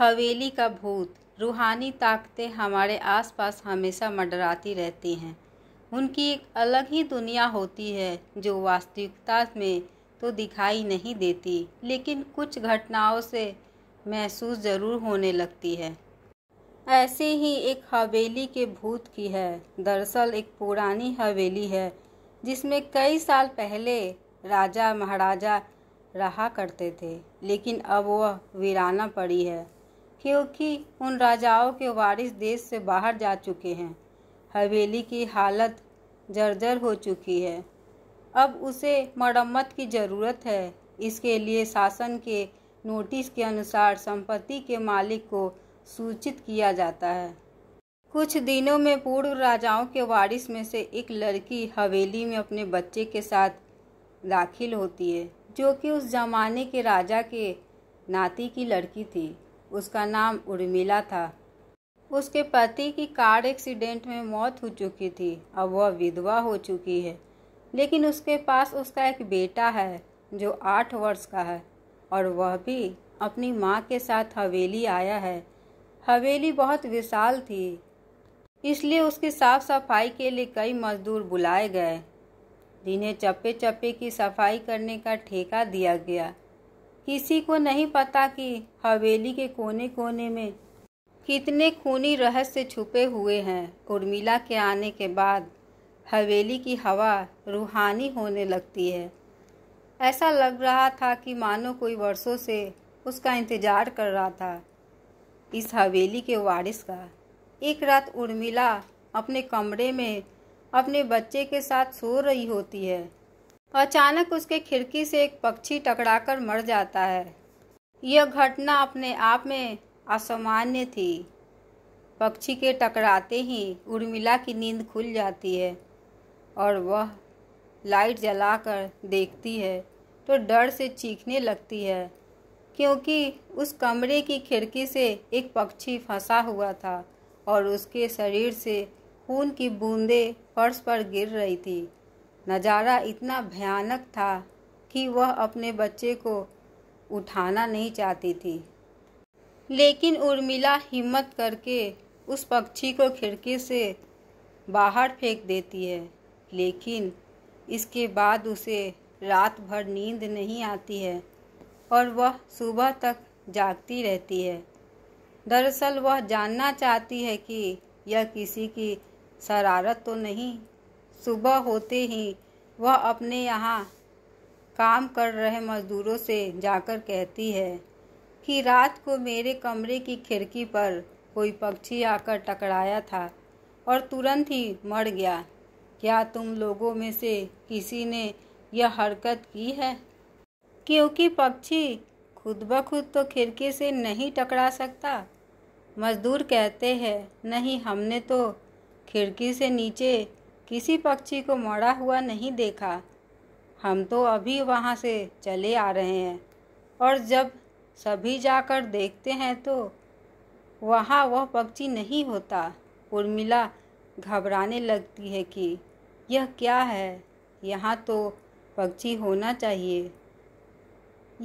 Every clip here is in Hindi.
हवेली का भूत रूहानी ताकतें हमारे आसपास हमेशा मंडराती रहती हैं उनकी एक अलग ही दुनिया होती है जो वास्तविकता में तो दिखाई नहीं देती लेकिन कुछ घटनाओं से महसूस ज़रूर होने लगती है ऐसे ही एक हवेली के भूत की है दरअसल एक पुरानी हवेली है जिसमें कई साल पहले राजा महाराजा रहा करते थे लेकिन अब वह वीराना पड़ी है क्योंकि उन राजाओं के वारिस देश से बाहर जा चुके हैं हवेली की हालत जर्जर हो चुकी है अब उसे मरम्मत की ज़रूरत है इसके लिए शासन के नोटिस के अनुसार संपत्ति के मालिक को सूचित किया जाता है कुछ दिनों में पूर्व राजाओं के वारिस में से एक लड़की हवेली में अपने बच्चे के साथ दाखिल होती है जो कि उस जमाने के राजा के नाती की लड़की थी उसका नाम उर्मिला था उसके पति की कार एक्सीडेंट में मौत हो चुकी थी अब वह विधवा हो चुकी है लेकिन उसके पास उसका एक बेटा है जो आठ वर्ष का है और वह भी अपनी माँ के साथ हवेली आया है हवेली बहुत विशाल थी इसलिए उसकी साफ सफाई के लिए कई मजदूर बुलाए गए जिन्हें चप्पे चप्पे की सफाई करने का ठेका दिया गया किसी को नहीं पता कि हवेली के कोने कोने में कितने खूनी रहस्य छुपे हुए हैं उर्मिला के आने के बाद हवेली की हवा रूहानी होने लगती है ऐसा लग रहा था कि मानो कोई वर्षों से उसका इंतज़ार कर रहा था इस हवेली के वारिस का एक रात उर्मिला अपने कमरे में अपने बच्चे के साथ सो रही होती है तो अचानक उसके खिड़की से एक पक्षी टकराकर मर जाता है यह घटना अपने आप में असामान्य थी पक्षी के टकराते ही उर्मिला की नींद खुल जाती है और वह लाइट जलाकर देखती है तो डर से चीखने लगती है क्योंकि उस कमरे की खिड़की से एक पक्षी फंसा हुआ था और उसके शरीर से खून की बूंदें फर्श पर गिर रही थी नज़ारा इतना भयानक था कि वह अपने बच्चे को उठाना नहीं चाहती थी लेकिन उर्मिला हिम्मत करके उस पक्षी को खिड़की से बाहर फेंक देती है लेकिन इसके बाद उसे रात भर नींद नहीं आती है और वह सुबह तक जागती रहती है दरअसल वह जानना चाहती है कि यह किसी की शरारत तो नहीं सुबह होते ही वह अपने यहाँ काम कर रहे मज़दूरों से जाकर कहती है कि रात को मेरे कमरे की खिड़की पर कोई पक्षी आकर टकराया था और तुरंत ही मर गया क्या तुम लोगों में से किसी ने यह हरकत की है क्योंकि पक्षी खुद ब खुद तो खिड़की से नहीं टकरा सकता मज़दूर कहते हैं नहीं हमने तो खिड़की से नीचे किसी पक्षी को मरा हुआ नहीं देखा हम तो अभी वहाँ से चले आ रहे हैं और जब सभी जाकर देखते हैं तो वहाँ वह पक्षी नहीं होता उर्मिला घबराने लगती है कि यह क्या है यहाँ तो पक्षी होना चाहिए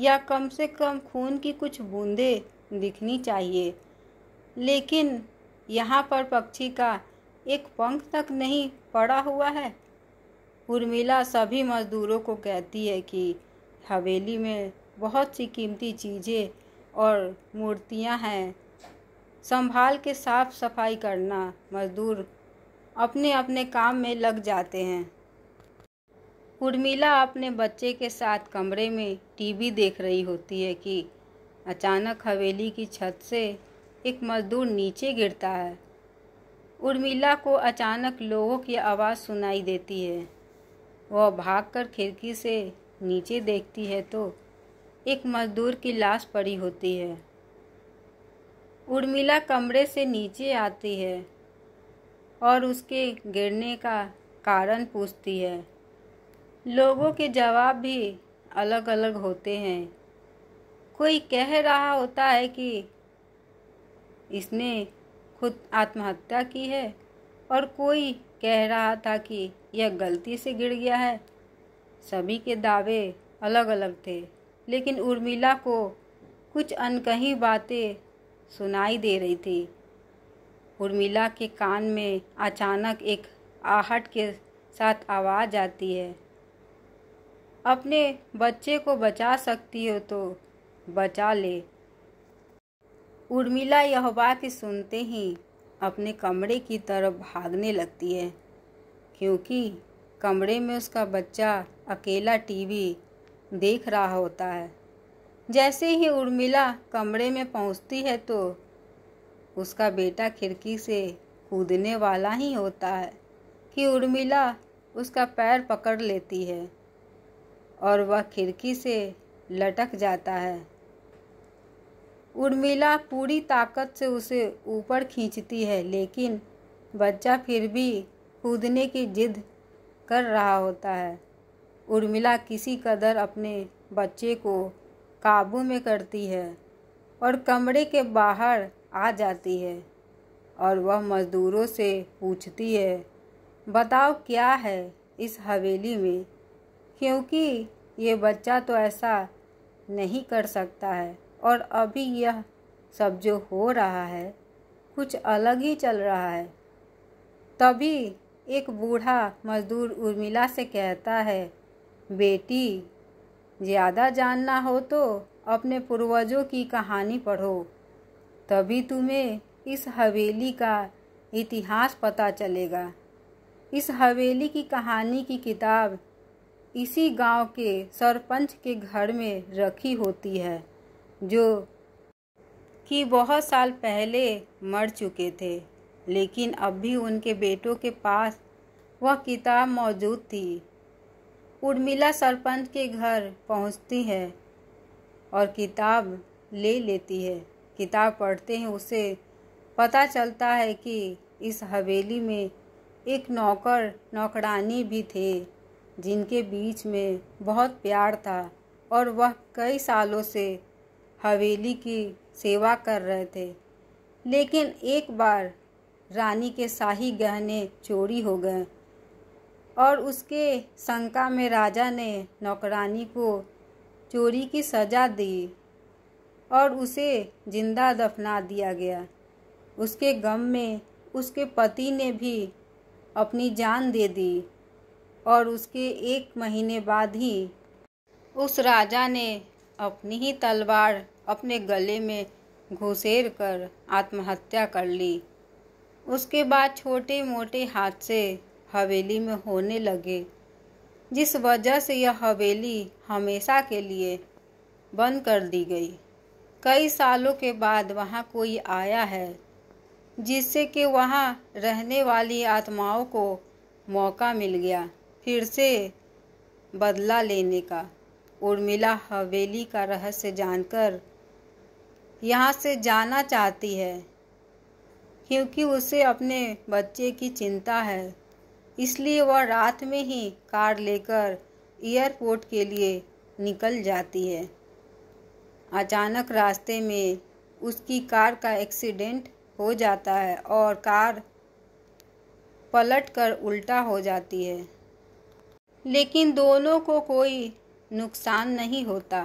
या कम से कम खून की कुछ बूंदें दिखनी चाहिए लेकिन यहाँ पर पक्षी का एक पंख तक नहीं पड़ा हुआ है उर्मिला सभी मज़दूरों को कहती है कि हवेली में बहुत सी कीमती चीज़ें और मूर्तियां हैं संभाल के साफ सफाई करना मज़दूर अपने अपने काम में लग जाते हैं उर्मिला अपने बच्चे के साथ कमरे में टीवी देख रही होती है कि अचानक हवेली की छत से एक मज़दूर नीचे गिरता है उर्मिला को अचानक लोगों की आवाज़ सुनाई देती है वह भागकर खिड़की से नीचे देखती है तो एक मजदूर की लाश पड़ी होती है उर्मिला कमरे से नीचे आती है और उसके गिरने का कारण पूछती है लोगों के जवाब भी अलग अलग होते हैं कोई कह रहा होता है कि इसने खुद आत्महत्या की है और कोई कह रहा था कि यह गलती से गिर गया है सभी के दावे अलग अलग थे लेकिन उर्मिला को कुछ अनकही बातें सुनाई दे रही थी उर्मिला के कान में अचानक एक आहट के साथ आवाज़ आती है अपने बच्चे को बचा सकती हो तो बचा ले उर्मिला यह बात सुनते ही अपने कमरे की तरफ भागने लगती है क्योंकि कमरे में उसका बच्चा अकेला टीवी देख रहा होता है जैसे ही उर्मिला कमरे में पहुंचती है तो उसका बेटा खिड़की से कूदने वाला ही होता है कि उर्मिला उसका पैर पकड़ लेती है और वह खिड़की से लटक जाता है उर्मिला पूरी ताकत से उसे ऊपर खींचती है लेकिन बच्चा फिर भी कूदने की जिद कर रहा होता है उर्मिला किसी कदर अपने बच्चे को काबू में करती है और कमरे के बाहर आ जाती है और वह मज़दूरों से पूछती है बताओ क्या है इस हवेली में क्योंकि ये बच्चा तो ऐसा नहीं कर सकता है और अभी यह सब जो हो रहा है कुछ अलग ही चल रहा है तभी एक बूढ़ा मजदूर उर्मिला से कहता है बेटी ज़्यादा जानना हो तो अपने पूर्वजों की कहानी पढ़ो तभी तुम्हें इस हवेली का इतिहास पता चलेगा इस हवेली की कहानी की किताब इसी गांव के सरपंच के घर में रखी होती है जो कि बहुत साल पहले मर चुके थे लेकिन अब भी उनके बेटों के पास वह किताब मौजूद थी उर्मिला सरपंच के घर पहुंचती है और किताब ले लेती है किताब पढ़ते हैं उसे पता चलता है कि इस हवेली में एक नौकर नौकरानी भी थे जिनके बीच में बहुत प्यार था और वह कई सालों से हवेली की सेवा कर रहे थे लेकिन एक बार रानी के शाही गहने चोरी हो गए और उसके शंका में राजा ने नौकरानी को चोरी की सज़ा दी और उसे जिंदा दफना दिया गया उसके गम में उसके पति ने भी अपनी जान दे दी और उसके एक महीने बाद ही उस राजा ने अपनी ही तलवार अपने गले में घुसेर कर आत्महत्या कर ली उसके बाद छोटे मोटे हादसे हवेली में होने लगे जिस वजह से यह हवेली हमेशा के लिए बंद कर दी गई कई सालों के बाद वहाँ कोई आया है जिससे कि वहाँ रहने वाली आत्माओं को मौका मिल गया फिर से बदला लेने का उर्मिला हवेली का रहस्य जानकर यहाँ से जाना चाहती है क्योंकि उसे अपने बच्चे की चिंता है इसलिए वह रात में ही कार लेकर एयरपोर्ट के लिए निकल जाती है अचानक रास्ते में उसकी कार का एक्सीडेंट हो जाता है और कार पलट कर उल्टा हो जाती है लेकिन दोनों को कोई नुकसान नहीं होता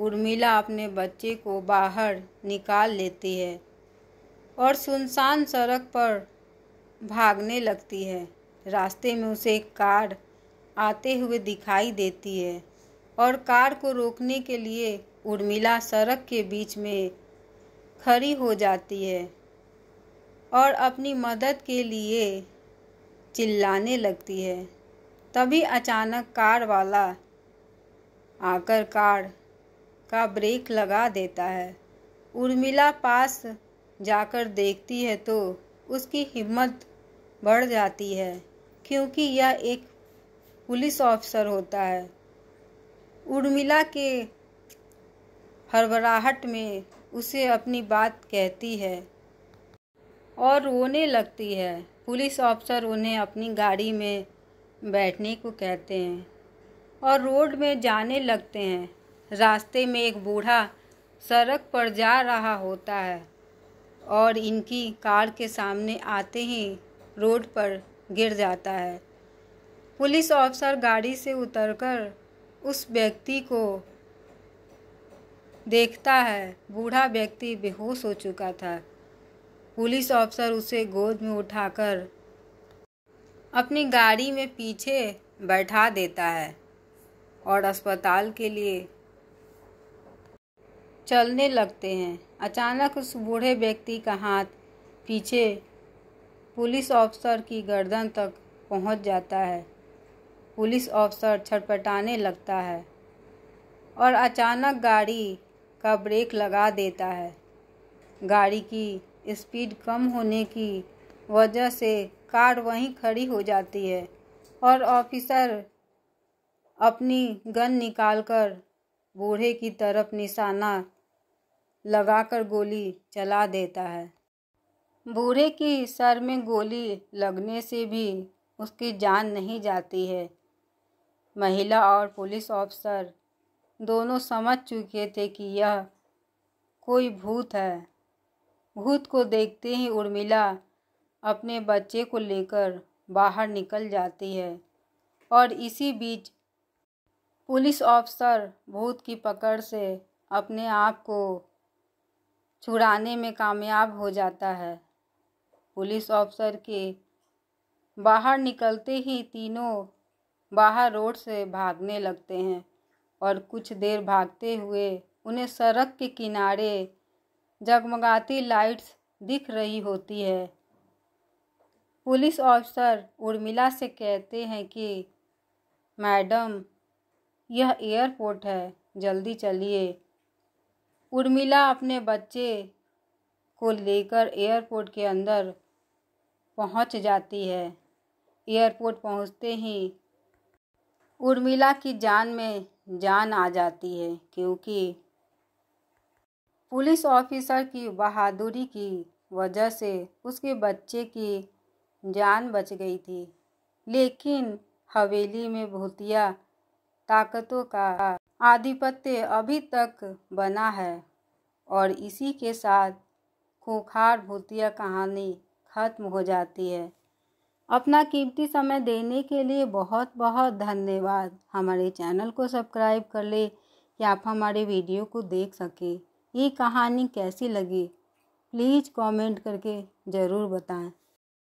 उर्मिला अपने बच्चे को बाहर निकाल लेती है और सुनसान सड़क पर भागने लगती है रास्ते में उसे एक कार आते हुए दिखाई देती है और कार को रोकने के लिए उर्मिला सड़क के बीच में खड़ी हो जाती है और अपनी मदद के लिए चिल्लाने लगती है तभी अचानक कार वाला आकर कार का ब्रेक लगा देता है उर्मिला पास जाकर देखती है तो उसकी हिम्मत बढ़ जाती है क्योंकि यह एक पुलिस ऑफिसर होता है उर्मिला के हड़बड़ाहट में उसे अपनी बात कहती है और रोने लगती है पुलिस ऑफिसर उन्हें अपनी गाड़ी में बैठने को कहते हैं और रोड में जाने लगते हैं रास्ते में एक बूढ़ा सड़क पर जा रहा होता है और इनकी कार के सामने आते ही रोड पर गिर जाता है पुलिस ऑफिसर गाड़ी से उतरकर उस व्यक्ति को देखता है बूढ़ा व्यक्ति बेहोश हो चुका था पुलिस ऑफिसर उसे गोद में उठाकर अपनी गाड़ी में पीछे बैठा देता है और अस्पताल के लिए चलने लगते हैं अचानक उस बूढ़े व्यक्ति का हाथ पीछे पुलिस ऑफिसर की गर्दन तक पहुंच जाता है पुलिस ऑफिसर छटपटाने लगता है और अचानक गाड़ी का ब्रेक लगा देता है गाड़ी की स्पीड कम होने की वजह से कार वहीं खड़ी हो जाती है और ऑफिसर अपनी गन निकालकर बूढ़े की तरफ निशाना लगाकर गोली चला देता है बूढ़े के सर में गोली लगने से भी उसकी जान नहीं जाती है महिला और पुलिस ऑफिसर दोनों समझ चुके थे कि यह कोई भूत है भूत को देखते ही उर्मिला अपने बच्चे को लेकर बाहर निकल जाती है और इसी बीच पुलिस ऑफिसर भूत की पकड़ से अपने आप को छुड़ाने में कामयाब हो जाता है पुलिस ऑफिसर के बाहर निकलते ही तीनों बाहर रोड से भागने लगते हैं और कुछ देर भागते हुए उन्हें सड़क के किनारे जगमगाती लाइट्स दिख रही होती है पुलिस ऑफिसर उर्मिला से कहते हैं कि मैडम यह एयरपोर्ट है जल्दी चलिए उर्मिला अपने बच्चे को लेकर एयरपोर्ट के अंदर पहुंच जाती है एयरपोर्ट पहुंचते ही उर्मिला की जान में जान आ जाती है क्योंकि पुलिस ऑफिसर की बहादुरी की वजह से उसके बच्चे की जान बच गई थी लेकिन हवेली में भूतिया ताकतों का आधिपत्य अभी तक बना है और इसी के साथ खूंखार भूतिया कहानी खत्म हो जाती है अपना कीमती समय देने के लिए बहुत बहुत धन्यवाद हमारे चैनल को सब्सक्राइब कर ले कि आप हमारे वीडियो को देख सकें ये कहानी कैसी लगी प्लीज़ कमेंट करके ज़रूर बताएं